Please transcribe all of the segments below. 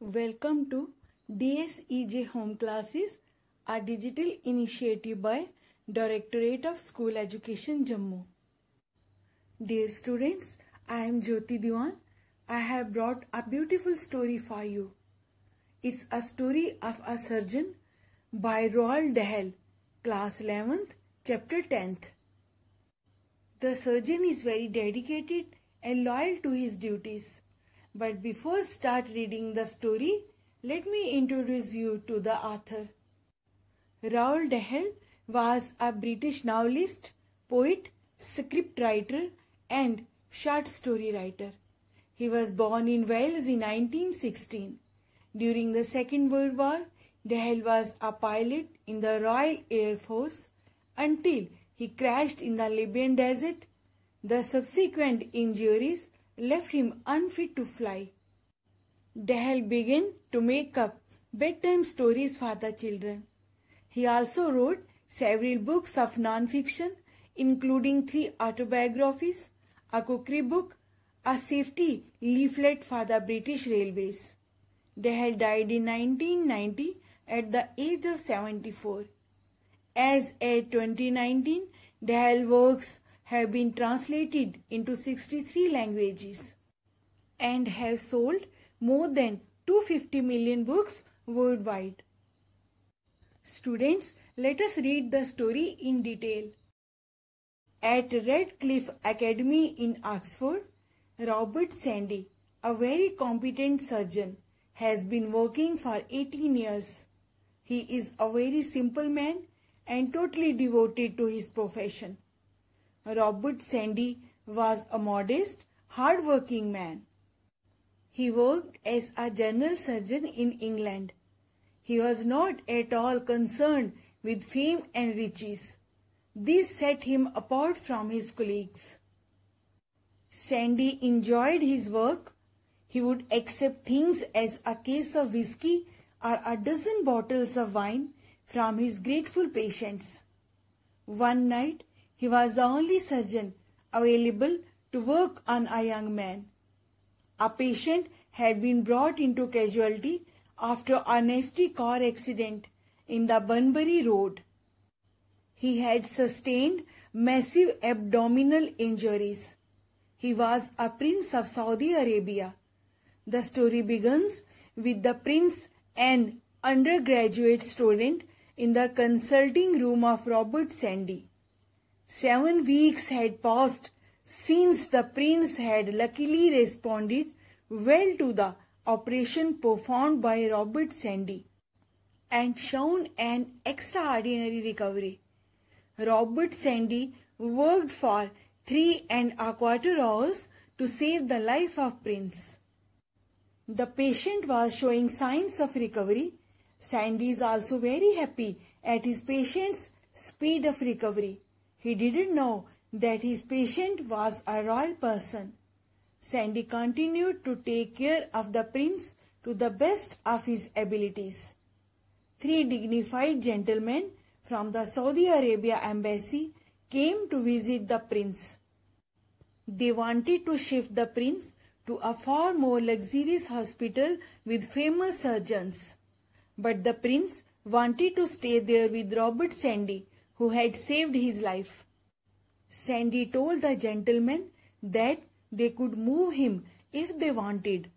Welcome to DSEJ Home Classes, a digital initiative by Directorate of School Education Jammu. Dear students, I am Jyoti Diwan. I have brought a beautiful story for you. It's a story of a surgeon by Roald Dahl, class 11th, chapter 10th. The surgeon is very dedicated and loyal to his duties. But before start reading the story, let me introduce you to the author. Raoul Dahl was a British novelist, poet, scriptwriter and short story writer. He was born in Wales in 1916. During the Second World War, Dahl was a pilot in the Royal Air Force until he crashed in the Libyan desert. The subsequent injuries left him unfit to fly. Dehel began to make up bedtime stories for the children. He also wrote several books of non-fiction, including three autobiographies, a cookery book, a safety leaflet for the British Railways. Dehel died in 1990 at the age of 74. As at 2019, Dehel works have been translated into 63 languages and have sold more than 250 million books worldwide. Students, let us read the story in detail. At Redcliffe Academy in Oxford, Robert Sandy, a very competent surgeon, has been working for 18 years. He is a very simple man and totally devoted to his profession. Robert Sandy was a modest, hard-working man. He worked as a general surgeon in England. He was not at all concerned with fame and riches. This set him apart from his colleagues. Sandy enjoyed his work. He would accept things as a case of whiskey or a dozen bottles of wine from his grateful patients. One night, he was the only surgeon available to work on a young man. A patient had been brought into casualty after a nasty car accident in the Bunbury Road. He had sustained massive abdominal injuries. He was a prince of Saudi Arabia. The story begins with the prince and undergraduate student in the consulting room of Robert Sandy. Seven weeks had passed since the prince had luckily responded well to the operation performed by Robert Sandy and shown an extraordinary recovery. Robert Sandy worked for three and a quarter hours to save the life of Prince. The patient was showing signs of recovery. Sandy is also very happy at his patient's speed of recovery. He didn't know that his patient was a royal person. Sandy continued to take care of the prince to the best of his abilities. Three dignified gentlemen from the Saudi Arabia embassy came to visit the prince. They wanted to shift the prince to a far more luxurious hospital with famous surgeons. But the prince wanted to stay there with Robert Sandy who had saved his life. Sandy told the gentleman that they could move him if they wanted.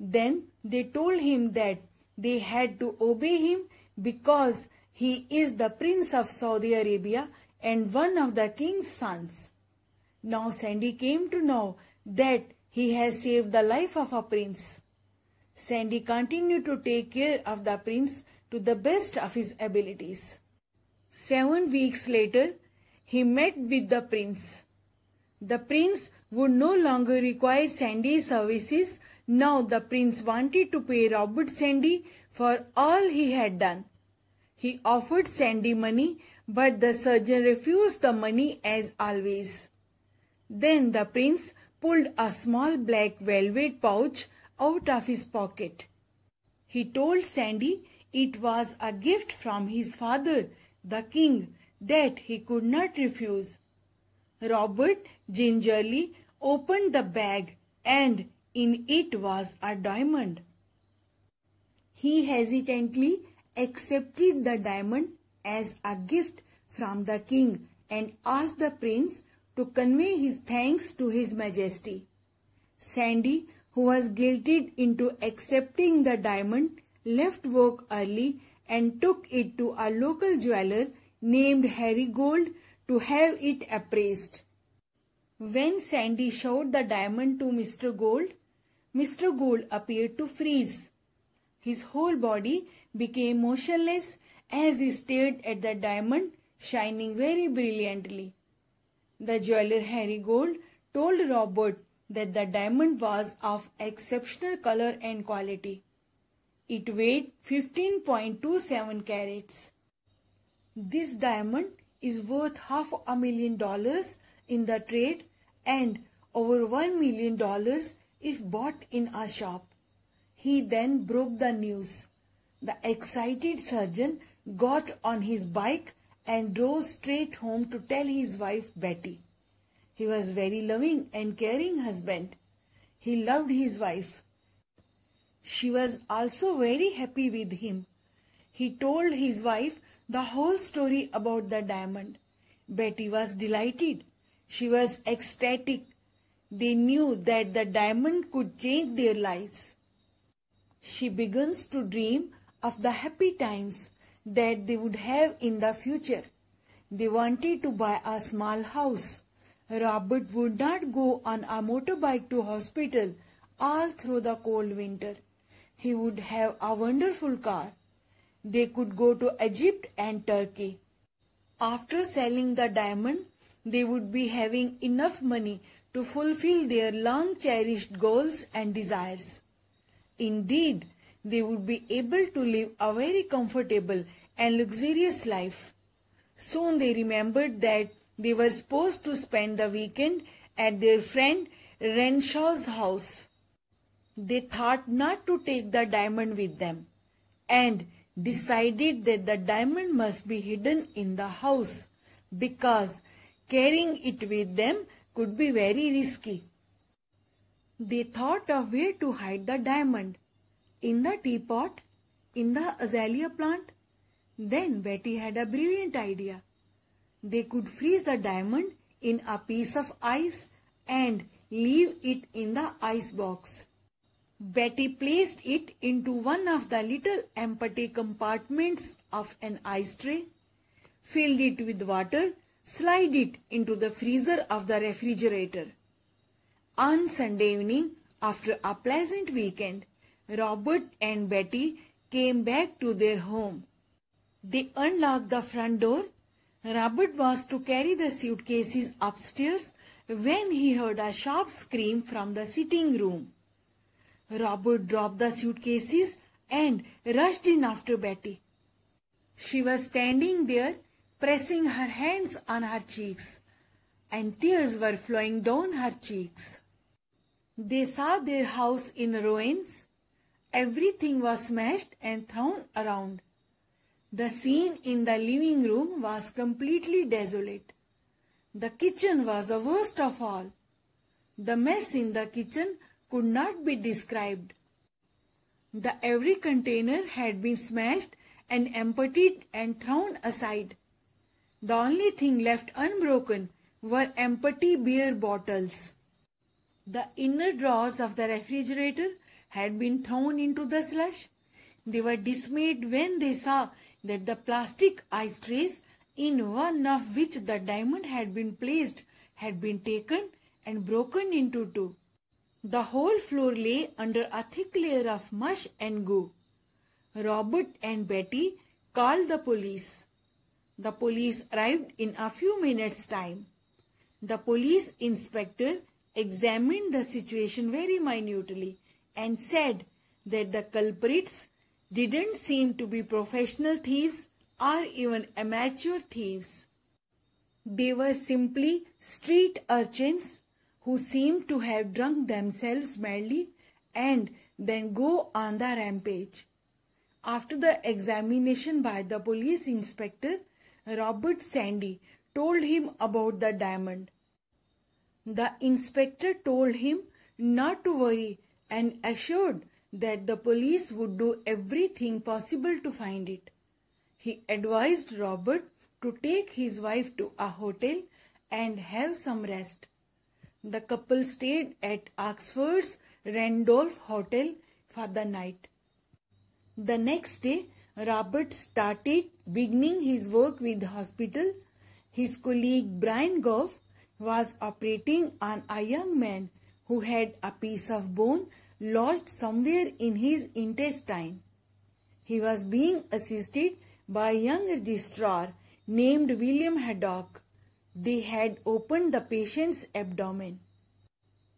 Then they told him that they had to obey him because he is the prince of Saudi Arabia and one of the king's sons. Now Sandy came to know that he has saved the life of a prince. Sandy continued to take care of the prince to the best of his abilities. Seven weeks later, he met with the prince. The prince would no longer require Sandy's services. Now the prince wanted to pay Robert Sandy for all he had done. He offered Sandy money, but the surgeon refused the money as always. Then the prince pulled a small black velvet pouch out of his pocket. He told Sandy it was a gift from his father the king that he could not refuse. Robert gingerly opened the bag and in it was a diamond. He hesitantly accepted the diamond as a gift from the king and asked the prince to convey his thanks to his majesty. Sandy, who was guilted into accepting the diamond, left work early and took it to a local jeweler named Harry Gold to have it appraised. When Sandy showed the diamond to Mr. Gold, Mr. Gold appeared to freeze. His whole body became motionless as he stared at the diamond shining very brilliantly. The jeweler Harry Gold told Robert that the diamond was of exceptional color and quality. It weighed 15.27 carats. This diamond is worth half a million dollars in the trade and over one million dollars if bought in a shop. He then broke the news. The excited surgeon got on his bike and drove straight home to tell his wife Betty. He was very loving and caring husband. He loved his wife. She was also very happy with him. He told his wife the whole story about the diamond. Betty was delighted. She was ecstatic. They knew that the diamond could change their lives. She begins to dream of the happy times that they would have in the future. They wanted to buy a small house. Robert would not go on a motorbike to hospital all through the cold winter he would have a wonderful car. They could go to Egypt and Turkey. After selling the diamond, they would be having enough money to fulfill their long cherished goals and desires. Indeed, they would be able to live a very comfortable and luxurious life. Soon they remembered that they were supposed to spend the weekend at their friend Renshaw's house they thought not to take the diamond with them and decided that the diamond must be hidden in the house because carrying it with them could be very risky. They thought of where to hide the diamond. In the teapot? In the azalea plant? Then Betty had a brilliant idea. They could freeze the diamond in a piece of ice and leave it in the ice box. Betty placed it into one of the little empty compartments of an ice tray, filled it with water, slid it into the freezer of the refrigerator. On Sunday evening, after a pleasant weekend, Robert and Betty came back to their home. They unlocked the front door. Robert was to carry the suitcases upstairs when he heard a sharp scream from the sitting room. Robert dropped the suitcases and rushed in after Betty. She was standing there, pressing her hands on her cheeks, and tears were flowing down her cheeks. They saw their house in ruins. Everything was smashed and thrown around. The scene in the living room was completely desolate. The kitchen was the worst of all. The mess in the kitchen could not be described. The every container had been smashed and emptied and thrown aside. The only thing left unbroken were empty beer bottles. The inner drawers of the refrigerator had been thrown into the slush. They were dismayed when they saw that the plastic ice trays in one of which the diamond had been placed had been taken and broken into two. The whole floor lay under a thick layer of mush and goo. Robert and Betty called the police. The police arrived in a few minutes' time. The police inspector examined the situation very minutely and said that the culprits didn't seem to be professional thieves or even amateur thieves. They were simply street urchins who seem to have drunk themselves madly and then go on the rampage. After the examination by the police inspector, Robert Sandy told him about the diamond. The inspector told him not to worry and assured that the police would do everything possible to find it. He advised Robert to take his wife to a hotel and have some rest. The couple stayed at Oxford's Randolph Hotel for the night. The next day, Robert started beginning his work with the hospital. His colleague Brian Goff was operating on a young man who had a piece of bone lodged somewhere in his intestine. He was being assisted by a young registrar named William Haddock. They had opened the patient's abdomen.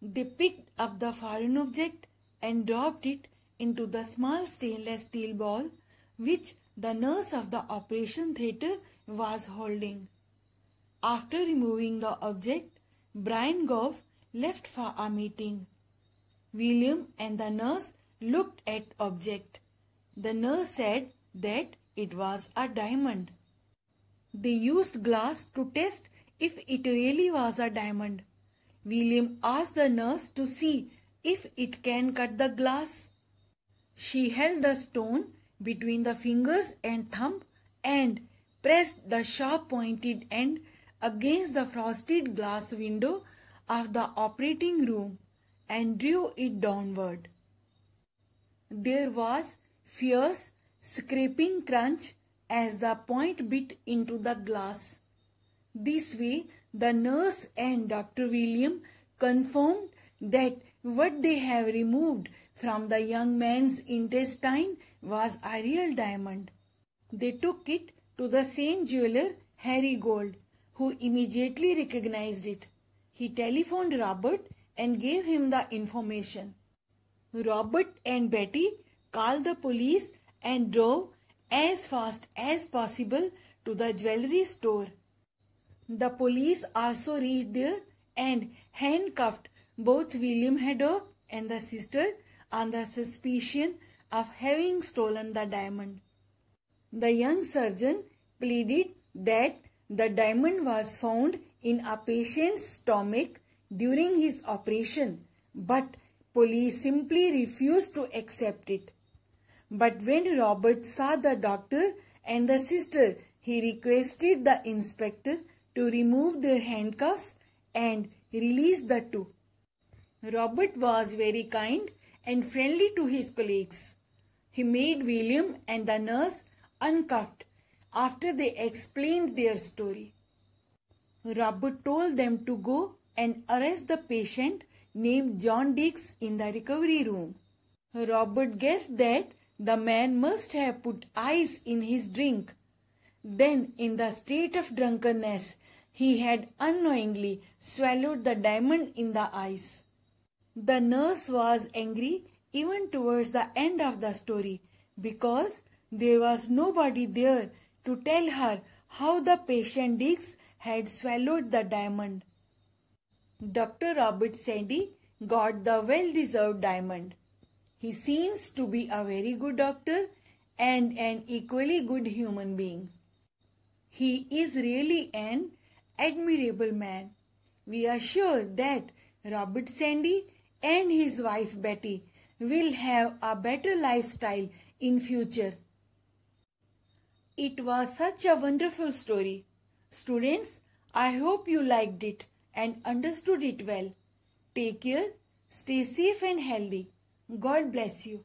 They picked up the foreign object and dropped it into the small stainless steel ball which the nurse of the operation theatre was holding. After removing the object, Brian Goff left for a meeting. William and the nurse looked at object. The nurse said that it was a diamond. They used glass to test if it really was a diamond. William asked the nurse to see if it can cut the glass. She held the stone between the fingers and thumb and pressed the sharp pointed end against the frosted glass window of the operating room and drew it downward. There was fierce scraping crunch as the point bit into the glass. This way, the nurse and Dr. William confirmed that what they have removed from the young man's intestine was a real diamond. They took it to the same jeweler, Harry Gold, who immediately recognized it. He telephoned Robert and gave him the information. Robert and Betty called the police and drove as fast as possible to the jewelry store. The police also reached there and handcuffed both William Haddock and the sister on the suspicion of having stolen the diamond. The young surgeon pleaded that the diamond was found in a patient's stomach during his operation, but police simply refused to accept it. But when Robert saw the doctor and the sister, he requested the inspector to remove their handcuffs and release the two. Robert was very kind and friendly to his colleagues. He made William and the nurse uncuffed after they explained their story. Robert told them to go and arrest the patient named John Dix in the recovery room. Robert guessed that the man must have put ice in his drink. Then, in the state of drunkenness, he had unknowingly swallowed the diamond in the ice. The nurse was angry even towards the end of the story because there was nobody there to tell her how the patient Dix had swallowed the diamond. Dr. Robert Sandy got the well-deserved diamond. He seems to be a very good doctor and an equally good human being. He is really an admirable man. We are sure that Robert Sandy and his wife Betty will have a better lifestyle in future. It was such a wonderful story. Students, I hope you liked it and understood it well. Take care, stay safe and healthy. God bless you.